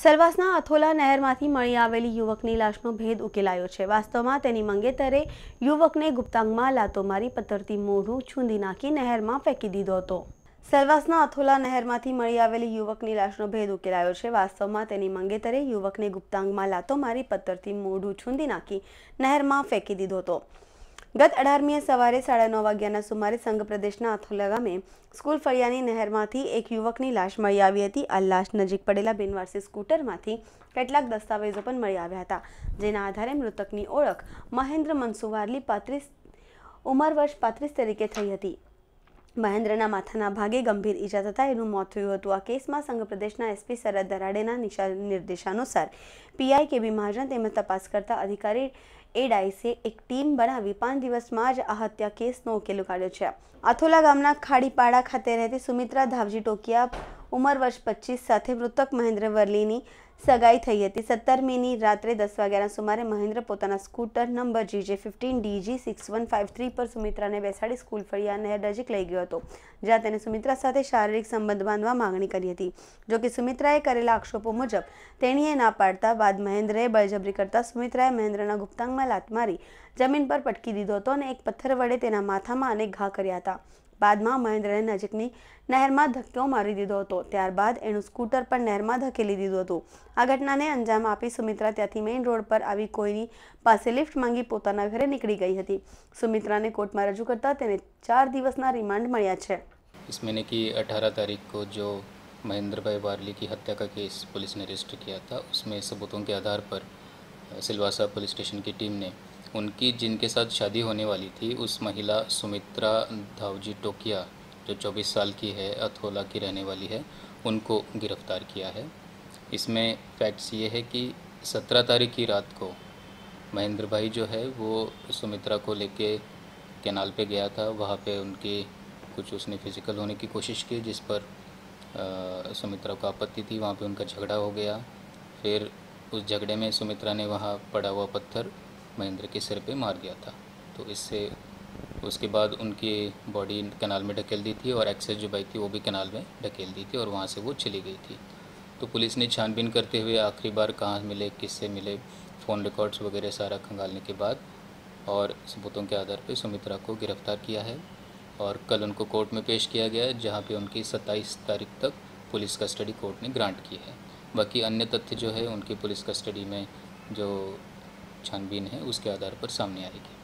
સલવાસના અથોલા નહેરમાંથી મળી આવેલી યુવકની લાશનો ભેદ ઉકેલાયો છે વાસ્તવમાં તેની મંગેતરે યુવકને ગુપ્તાંગમાં લાતો મારી પતરતી મોઢું છૂંદી નાખી નહેરમાં ફેંકી દીધો હતો સલવાસના અથોલા નહેરમાંથી મળી આવેલી યુવકની લાશનો ભેદ ઉકેલાયો છે વાસ્તવમાં તેની મંગેતરે યુવકને ગુપ્તાંગમાં લાતો મારી પતરથી મોઢું છૂંદી નાખી નહેરમાં ફેંકી દીધો હતો ગત અઢારમીએ સવારે સાડા નવ વાગ્યાના સુમારે સંઘ પ્રદેશના અથોલા ગામે સ્કૂલ ફળિયાની નહેરમાંથી એક યુવકની લાશ મળી આવી હતી આ લાશ નજીક પડેલા બિનવારસી સ્કૂટરમાંથી કેટલાક દસ્તાવેજો પણ મળી આવ્યા હતા જેના આધારે મૃતકની ઓળખ મહેન્દ્ર મનસુવારલી પાંત્રીસ ઉંમર વર્ષ પાંત્રીસ તરીકે થઈ હતી મહેન્દ્રના માથાના ભાગે ગંભીર ઈજા થતા એનું મોત થયું હતું આ કેસમાં સંઘ પ્રદેશના એસપી શરદ દરાડેના નિર્દેશાનુસાર પીઆઈ કેબી મહાજન તેમજ તપાસ કરતા અધિકારી એડાઈસે એક ટીમ બનાવી પાંચ દિવસમાં જ આ હત્યા કેસનો ઉકેલ કાઢ્યો છે અથોલા ગામના ખાડીપાડા ખાતે રહેતી સુમિત્રા ધાવજી ટોકિયા ઉમરવાશ 25 સાથે મૃતક મહેન્દ્ર વર્લીની સગાઈ થઈ હતી 17મીની રાત્રે 10:00 વાગ્યાનું સમારે મહેન્દ્ર પોતાનો સ્કૂટર નંબર GJ15DG6153 પર સુમિત્રાને બેસાડી સ્કૂલ ફળિયા નહેર ડજક લઈ ગયો હતો જ્યાં તેણે સુમિત્રા સાથે શારીરિક સંબંધ બાંધવા માંગણી કરી હતી જો કે સુમિત્રાએ કરેલા આક્ષેપો મુજબ તેણીએ ના પાડતા બાદ મહેન્દ્રએ બળજબરી કરતા સુમિત્રાએ મહેન્દ્રના ગુптаંગમાં લાત મારી જમીન પર પટકી દીધોતો અને એક પથ્થર વડે તેના માથામાં અને ઘા કર્યા હતા બાદમાં મહેન્દ્રને નજીકની નહેરમાં ધક્કો મારી દીધો હતો ત્યારબાદ એનું સ્કૂટર પણ નહેરમાં ધકેલી દીધું હતું આ ઘટનાને અંજામ આપી સુમિત્રા ત્યાંથી મેઇન રોડ પર આવી કોઈની પાસે લિફ્ટ માંગી પોતાના ઘરે નીકળી ગઈ હતી સુમિત્રાને કોર્ટમાં રજૂ કરતા તેને ચાર દિવસના રિમાન્ડ મળ્યા છે इस महीने की 18 तारीख को जो महेंद्र भाई वारली की हत्या का केस पुलिस ने रजिस्टर किया था उसमें सबूतों के आधार पर सिलवासा पुलिस स्टेशन की टीम ने उनकी जिनके साथ शादी होने वाली थी उस महिला सुमित्रा धावजी टोकिया जो 24 साल की है अथोला की रहने वाली है उनको गिरफ्तार किया है इसमें फैक्ट्स ये है कि 17 तारीख की रात को महेंद्र भाई जो है वो सुमित्रा को लेके कैनाल पे गया था वहाँ पे उनके कुछ उसने फिज़िकल होने की कोशिश की जिस पर आ, सुमित्रा को आपत्ति थी वहाँ पे उनका झगड़ा हो गया फिर उस झगड़े में सुमित्रा ने वहाँ पड़ा हुआ पत्थर महेंद्र के सिर पे मार गया था तो इससे उसके बाद उनकी बॉडी कनाल में ढकेल दी थी और एक्सेस जो बाइक थी वो भी कनाल में ढकेल दी थी और वहाँ से वो चली गई थी तो पुलिस ने छानबीन करते हुए आखिरी बार कहाँ मिले किससे मिले फ़ोन रिकॉर्ड्स वगैरह सारा खंगालने के बाद और सबूतों के आधार पर सुमित्रा को गिरफ्तार किया है और कल उनको कोर्ट में पेश किया गया है जहाँ पर उनकी सत्ताईस तारीख तक पुलिस कस्टडी कोर्ट ने ग्रांट की है बाकी अन्य तथ्य जो है उनकी पुलिस कस्टडी में जो छानबीन है उसके आधार पर सामने आएगी